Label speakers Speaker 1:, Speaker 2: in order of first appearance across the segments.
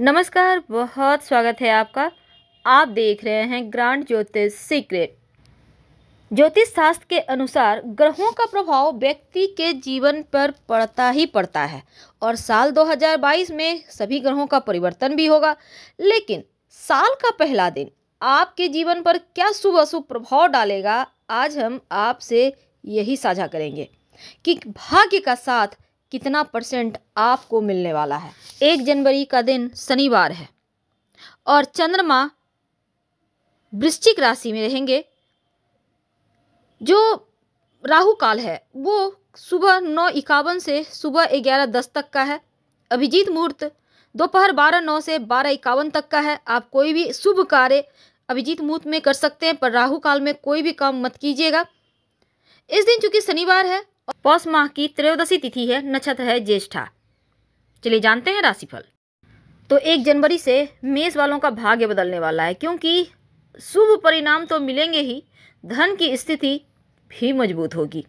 Speaker 1: नमस्कार बहुत स्वागत है आपका आप देख रहे हैं ग्रांड ज्योतिष सीक्रेट ज्योतिष शास्त्र के अनुसार ग्रहों का प्रभाव व्यक्ति के जीवन पर पड़ता ही पड़ता है और साल 2022 में सभी ग्रहों का परिवर्तन भी होगा लेकिन साल का पहला दिन आपके जीवन पर क्या शुभ अशुभ प्रभाव डालेगा आज हम आपसे यही साझा करेंगे कि भाग्य का साथ कितना परसेंट आपको मिलने वाला है एक जनवरी का दिन शनिवार है और चंद्रमा वृश्चिक राशि में रहेंगे जो राहु काल है वो सुबह नौ इक्यावन से सुबह ग्यारह दस तक का है अभिजीत मुहूर्त दोपहर बारह नौ से बारह इक्यावन तक का है आप कोई भी शुभ कार्य अभिजीत मुहूर्त में कर सकते हैं पर राहु काल में कोई भी काम मत कीजिएगा इस दिन चूंकि शनिवार है पौष माह की त्रयोदशी तिथि है नक्षत्र है ज्येष्ठा चलिए जानते हैं राशिफल तो एक जनवरी से मेष वालों का भाग्य बदलने वाला है क्योंकि शुभ परिणाम तो मिलेंगे ही धन की स्थिति भी मजबूत होगी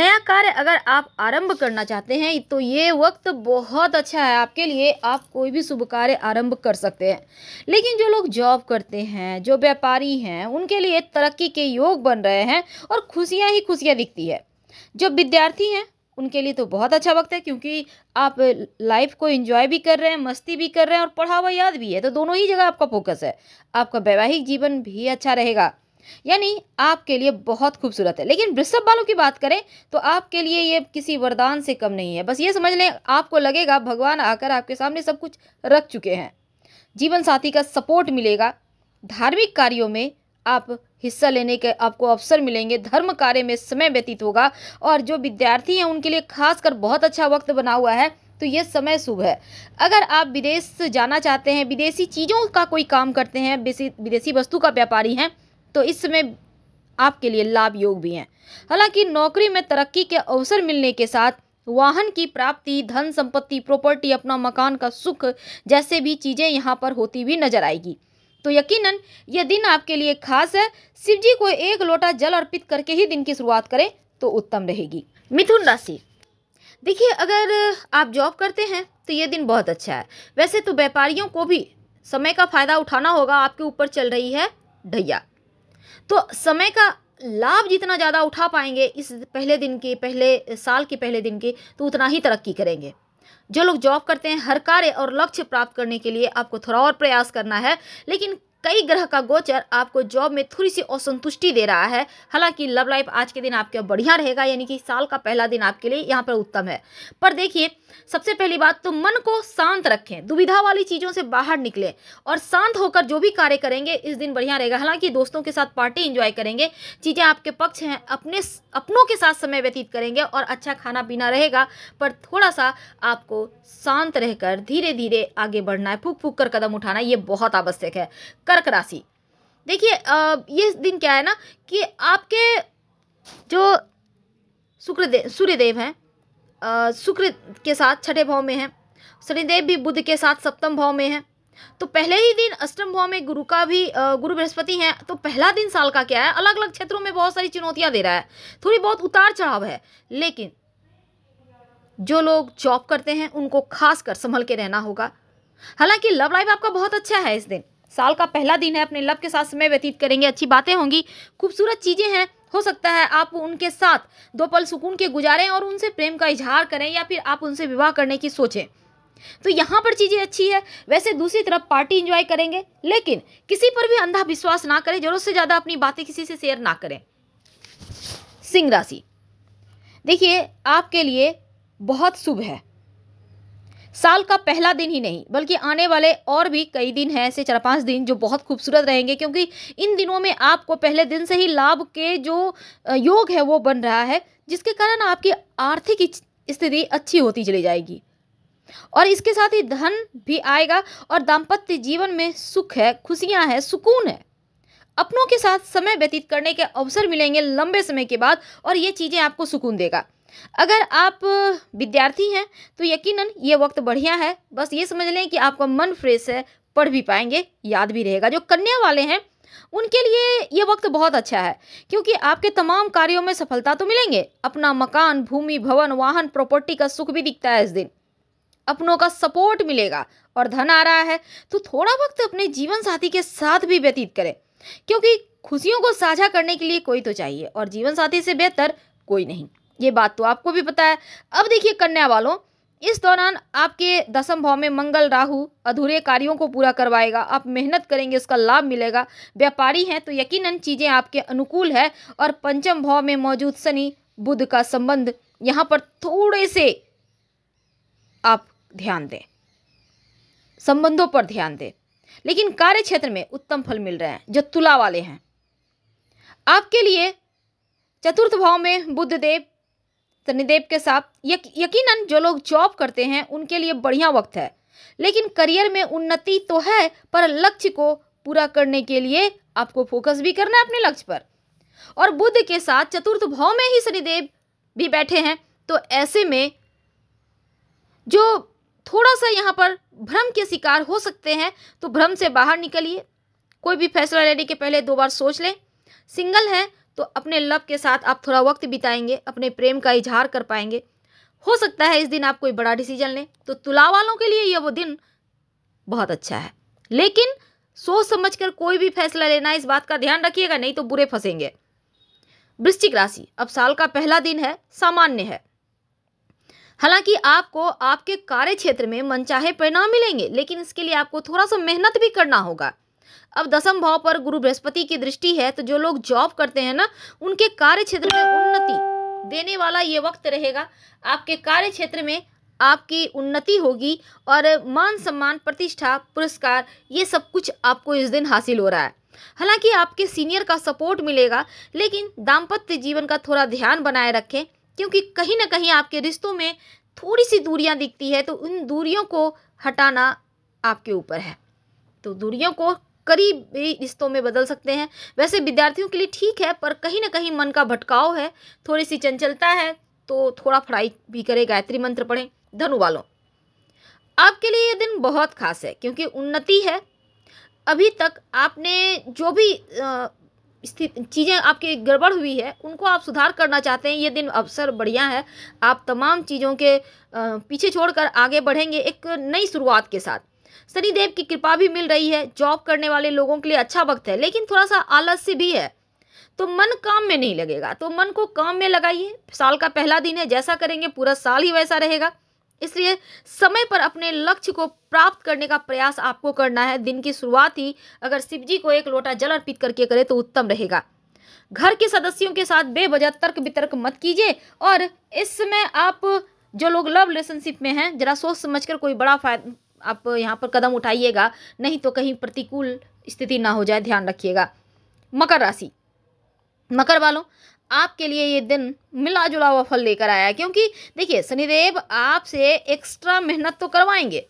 Speaker 1: नया कार्य अगर आप आरंभ करना चाहते हैं तो ये वक्त बहुत अच्छा है आपके लिए आप कोई भी शुभ कार्य आरंभ कर सकते हैं लेकिन जो लोग जॉब करते हैं जो व्यापारी हैं उनके लिए तरक्की के योग बन रहे हैं और खुशियाँ ही खुशियाँ दिखती है जो विद्यार्थी हैं उनके लिए तो बहुत अच्छा वक्त है क्योंकि आप लाइफ को एंजॉय भी कर रहे हैं मस्ती भी कर रहे हैं और पढ़ा हुआ याद भी है तो दोनों ही जगह आपका फोकस है आपका वैवाहिक जीवन भी अच्छा रहेगा यानी आपके लिए बहुत खूबसूरत है लेकिन वृषभ वालों की बात करें तो आपके लिए ये किसी वरदान से कम नहीं है बस ये समझ लें आपको लगेगा भगवान आकर आपके सामने सब कुछ रख चुके हैं जीवन साथी का सपोर्ट मिलेगा धार्मिक कार्यों में आप हिस्सा लेने के आपको अवसर मिलेंगे धर्म कार्य में समय व्यतीत होगा और जो विद्यार्थी हैं उनके लिए खासकर बहुत अच्छा वक्त बना हुआ है तो ये समय शुभ है अगर आप विदेश जाना चाहते हैं विदेशी चीज़ों का कोई काम करते हैं विदेशी वस्तु का व्यापारी हैं तो इस समय आपके लिए लाभ योग भी हैं हालांकि नौकरी में तरक्की के अवसर मिलने के साथ वाहन की प्राप्ति धन संपत्ति प्रॉपर्टी अपना मकान का सुख जैसे भी चीज़ें यहाँ पर होती हुई नजर आएगी तो यकीनन यह दिन आपके लिए खास है शिव जी को एक लोटा जल अर्पित करके ही दिन की शुरुआत करें तो उत्तम रहेगी मिथुन राशि देखिए अगर आप जॉब करते हैं तो ये दिन बहुत अच्छा है वैसे तो व्यापारियों को भी समय का फ़ायदा उठाना होगा आपके ऊपर चल रही है ढैया तो समय का लाभ जितना ज़्यादा उठा पाएंगे इस पहले दिन के पहले साल के पहले दिन के तो उतना ही तरक्की करेंगे जो लोग जॉब करते हैं हर कार्य और लक्ष्य प्राप्त करने के लिए आपको थोड़ा और प्रयास करना है लेकिन कई ग्रह का गोचर आपको जॉब में थोड़ी सी असंतुष्टि दे रहा है हालांकि लव लाइफ आज के दिन आपके बढ़िया रहेगा यानी कि साल का पहला दिन आपके लिए यहाँ पर उत्तम है पर देखिए सबसे पहली बात तो मन को शांत रखें दुविधा वाली चीज़ों से बाहर निकलें और शांत होकर जो भी कार्य करेंगे इस दिन बढ़िया रहेगा हालांकि दोस्तों के साथ पार्टी इंजॉय करेंगे चीज़ें आपके पक्ष हैं अपने अपनों के साथ समय व्यतीत करेंगे और अच्छा खाना पीना रहेगा पर थोड़ा सा आपको शांत रहकर धीरे धीरे आगे बढ़ना है फूक फूक कर कदम उठाना ये बहुत आवश्यक है कर्क राशि देखिए ये दिन क्या है ना कि आपके जो शुक्रदेव सूर्यदेव हैं शुक्र के साथ छठे भाव में हैं शनिदेव भी बुद्ध के साथ सप्तम भाव में हैं तो पहले ही दिन अष्टम भाव में गुरु का भी गुरु बृहस्पति हैं तो पहला दिन साल का क्या है अलग अलग क्षेत्रों में बहुत सारी चुनौतियां दे रहा है थोड़ी बहुत उतार चढ़ाव है लेकिन जो लोग जॉब करते हैं उनको खास कर संभल के रहना होगा हालांकि लव लाइफ आपका बहुत अच्छा है इस दिन साल का पहला दिन है अपने लव के साथ समय व्यतीत करेंगे अच्छी बातें होंगी खूबसूरत चीज़ें हैं हो सकता है आप उनके साथ दो पल सुकून के गुजारें और उनसे प्रेम का इजहार करें या फिर आप उनसे विवाह करने की सोचें तो यहाँ पर चीज़ें अच्छी है वैसे दूसरी तरफ पार्टी इंजॉय करेंगे लेकिन किसी पर भी अंधा विश्वास ना करें जरूरत से ज़्यादा अपनी बातें किसी से शेयर ना करें सिंह राशि देखिए आपके लिए बहुत शुभ है साल का पहला दिन ही नहीं बल्कि आने वाले और भी कई दिन हैं ऐसे चार पाँच दिन जो बहुत खूबसूरत रहेंगे क्योंकि इन दिनों में आपको पहले दिन से ही लाभ के जो योग है वो बन रहा है जिसके कारण आपकी आर्थिक स्थिति अच्छी होती चली जाएगी और इसके साथ ही धन भी आएगा और दाम्पत्य जीवन में सुख है खुशियाँ हैं सुकून है अपनों के साथ समय व्यतीत करने के अवसर मिलेंगे लंबे समय के बाद और ये चीज़ें आपको सुकून देगा अगर आप विद्यार्थी हैं तो यकीनन ये वक्त बढ़िया है बस ये समझ लें कि आपका मन फ्रेश है पढ़ भी पाएंगे याद भी रहेगा जो कन्या वाले हैं उनके लिए ये वक्त बहुत अच्छा है क्योंकि आपके तमाम कार्यों में सफलता तो मिलेंगे अपना मकान भूमि भवन वाहन प्रॉपर्टी का सुख भी दिखता है इस दिन अपनों का सपोर्ट मिलेगा और धन आ रहा है तो थोड़ा वक्त अपने जीवन साथी के साथ भी व्यतीत करें क्योंकि खुशियों को साझा करने के लिए कोई तो चाहिए और जीवन साथी से बेहतर कोई नहीं ये बात तो आपको भी पता है अब देखिए कन्या वालों इस दौरान आपके दसम भाव में मंगल राहु अधूरे कार्यों को पूरा करवाएगा आप मेहनत करेंगे उसका लाभ मिलेगा व्यापारी हैं तो यकीनन चीज़ें आपके अनुकूल है और पंचम भाव में मौजूद शनि बुध का संबंध यहाँ पर थोड़े से आप ध्यान दें संबंधों पर ध्यान दें लेकिन कार्य क्षेत्र में उत्तम फल मिल रहे हैं जो तुला वाले हैं आपके लिए चतुर्थ भाव में बुद्ध देव शनिदेव के साथ यक, यकीनन जो लोग जॉब करते हैं उनके लिए बढ़िया वक्त है लेकिन करियर में उन्नति तो है पर लक्ष्य को पूरा करने के लिए आपको फोकस भी करना है अपने लक्ष्य पर और बुद्ध के साथ चतुर्थ भाव में ही शनिदेव भी बैठे हैं तो ऐसे में जो थोड़ा सा यहाँ पर भ्रम के शिकार हो सकते हैं तो भ्रम से बाहर निकलिए कोई भी फैसला लेने के पहले दो बार सोच लें सिंगल हैं तो अपने लव के साथ आप थोड़ा वक्त बिताएंगे अपने प्रेम का इजहार कर पाएंगे हो सकता है इस दिन आप कोई बड़ा डिसीजन लें तो तुला वालों के लिए यह वो दिन बहुत अच्छा है लेकिन सोच समझकर कोई भी फैसला लेना इस बात का ध्यान रखिएगा नहीं तो बुरे फंसेंगे वृश्चिक राशि अब साल का पहला दिन है सामान्य है हालांकि आपको आपके कार्य क्षेत्र में मनचाहे परिणाम मिलेंगे लेकिन इसके लिए आपको थोड़ा सा मेहनत भी करना होगा अब दसम भाव पर गुरु बृहस्पति की दृष्टि है तो जो लोग जॉब करते हैं ना उनके कार्य क्षेत्र में उन्नति देने वाला ये वक्त रहेगा आपके कार्य क्षेत्र में आपकी उन्नति होगी और मान सम्मान प्रतिष्ठा पुरस्कार ये सब कुछ आपको इस दिन हासिल हो रहा है हालांकि आपके सीनियर का सपोर्ट मिलेगा लेकिन दाम्पत्य जीवन का थोड़ा ध्यान बनाए रखें क्योंकि कहीं ना कहीं आपके रिश्तों में थोड़ी सी दूरियां दिखती है तो उन दूरियों को हटाना आपके ऊपर है तो दूरियों को करीबी रिश्तों में बदल सकते हैं वैसे विद्यार्थियों के लिए ठीक है पर कहीं ना कहीं मन का भटकाव है थोड़ी सी चंचलता है तो थोड़ा फ्राई भी करें गायत्री मंत्र पढ़ें धनु वालों आपके लिए ये दिन बहुत खास है क्योंकि उन्नति है अभी तक आपने जो भी स्थित चीज़ें आपकी गड़बड़ हुई है उनको आप सुधार करना चाहते हैं ये दिन अवसर बढ़िया है आप तमाम चीज़ों के पीछे छोड़कर आगे बढ़ेंगे एक नई शुरुआत के साथ शनिदेव की कृपा भी मिल रही है जॉब करने वाले लोगों के लिए अच्छा वक्त है लेकिन थोड़ा सा आलस्य भी है तो मन काम में नहीं लगेगा तो मन को काम में लगाइए साल का पहला दिन है जैसा करेंगे पूरा साल ही वैसा रहेगा इसलिए समय पर अपने लक्ष्य को प्राप्त करने का प्रयास आपको करना है दिन की शुरुआत ही अगर शिव जी को एक लोटा जल अर्पित करके करें तो उत्तम रहेगा घर के सदस्यों के साथ बेवजह तर्क वितर्क मत कीजिए और इस समय आप जो लोग लव रिलेशनशिप में हैं जरा सोच समझ कर कोई बड़ा फायदा आप यहाँ पर कदम उठाइएगा नहीं तो कहीं प्रतिकूल स्थिति ना हो जाए ध्यान रखिएगा मकर राशि मकर वालों आपके लिए ये दिन मिला जुला हुआ फल लेकर आया है क्योंकि देखिए शनिदेव आपसे एक्स्ट्रा मेहनत तो करवाएंगे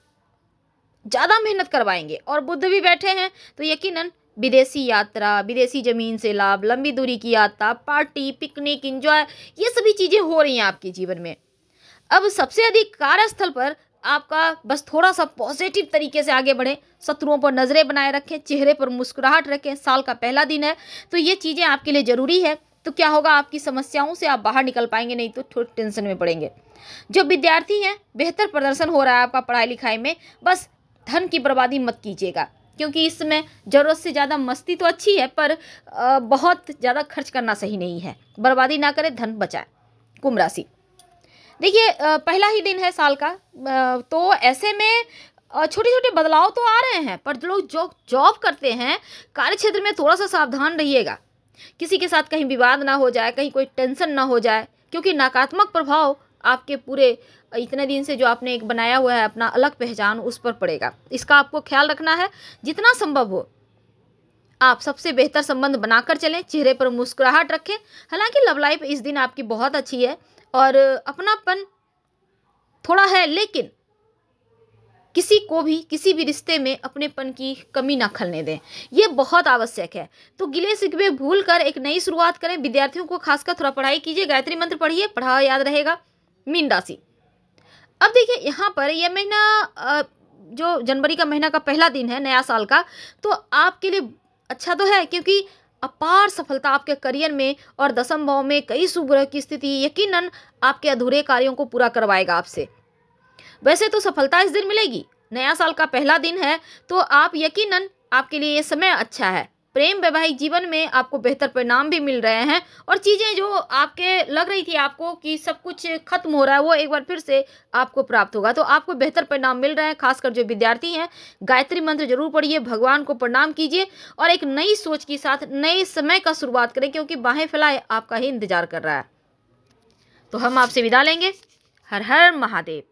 Speaker 1: ज़्यादा मेहनत करवाएंगे और बुद्ध भी बैठे हैं तो यकीनन विदेशी यात्रा विदेशी ज़मीन से लाभ लंबी दूरी की यात्रा पार्टी पिकनिक इंजॉय ये सभी चीज़ें हो रही हैं आपके जीवन में अब सबसे अधिक कार्यस्थल पर आपका बस थोड़ा सा पॉजिटिव तरीके से आगे बढ़ें शत्रुओं पर नज़रें बनाए रखें चेहरे पर मुस्कुराहट रखें साल का पहला दिन है तो ये चीज़ें आपके लिए ज़रूरी है तो क्या होगा आपकी समस्याओं से आप बाहर निकल पाएंगे नहीं तो थोड़ी टेंशन में पड़ेंगे जो विद्यार्थी हैं बेहतर प्रदर्शन हो रहा है आपका पढ़ाई लिखाई में बस धन की बर्बादी मत कीजिएगा क्योंकि इसमें ज़रूरत से ज़्यादा मस्ती तो अच्छी है पर बहुत ज़्यादा खर्च करना सही नहीं है बर्बादी ना करें धन बचाए कुंभ राशि देखिए पहला ही दिन है साल का तो ऐसे में छोटे छोटे बदलाव तो आ रहे हैं पर लोग जो जॉब करते हैं कार्य क्षेत्र में थोड़ा सा सावधान रहिएगा किसी के साथ कहीं विवाद ना हो जाए कहीं कोई टेंशन ना हो जाए क्योंकि नकारात्मक प्रभाव आपके पूरे इतने दिन से जो आपने एक बनाया हुआ है अपना अलग पहचान उस पर पड़ेगा इसका आपको ख्याल रखना है जितना संभव हो आप सबसे बेहतर संबंध बनाकर चलें चेहरे पर मुस्कुराहट रखें हालांकि लव लाइफ इस दिन आपकी बहुत अच्छी है और अपनापन थोड़ा है लेकिन किसी को भी किसी भी रिश्ते में अपनेपन की कमी ना खलने दें यह बहुत आवश्यक है तो गिले सिकबे भूल कर एक नई शुरुआत करें विद्यार्थियों को खासकर थोड़ा पढ़ाई कीजिए गायत्री मंत्र पढ़िए पढ़ा याद रहेगा मीन राशि अब देखिए यहाँ पर यह महीना जो जनवरी का महीना का पहला दिन है नया साल का तो आपके लिए अच्छा तो है क्योंकि अपार सफलता आपके करियर में और दसम भाव में कई सुग्रह की स्थिति यकीनन आपके अधूरे कार्यों को पूरा करवाएगा आपसे वैसे तो सफलता इस दिन मिलेगी नया साल का पहला दिन है तो आप यकीनन आपके लिए ये समय अच्छा है प्रेम वैवाहिक जीवन में आपको बेहतर परिणाम भी मिल रहे हैं और चीज़ें जो आपके लग रही थी आपको कि सब कुछ खत्म हो रहा है वो एक बार फिर से आपको प्राप्त होगा तो आपको बेहतर परिणाम मिल रहे हैं खासकर जो विद्यार्थी हैं गायत्री मंत्र जरूर पढ़िए भगवान को प्रणाम कीजिए और एक नई सोच के साथ नए समय का शुरुआत करें क्योंकि बाहें फैलाए आपका ही इंतजार कर रहा है तो हम आपसे विदा लेंगे हर हर महादेव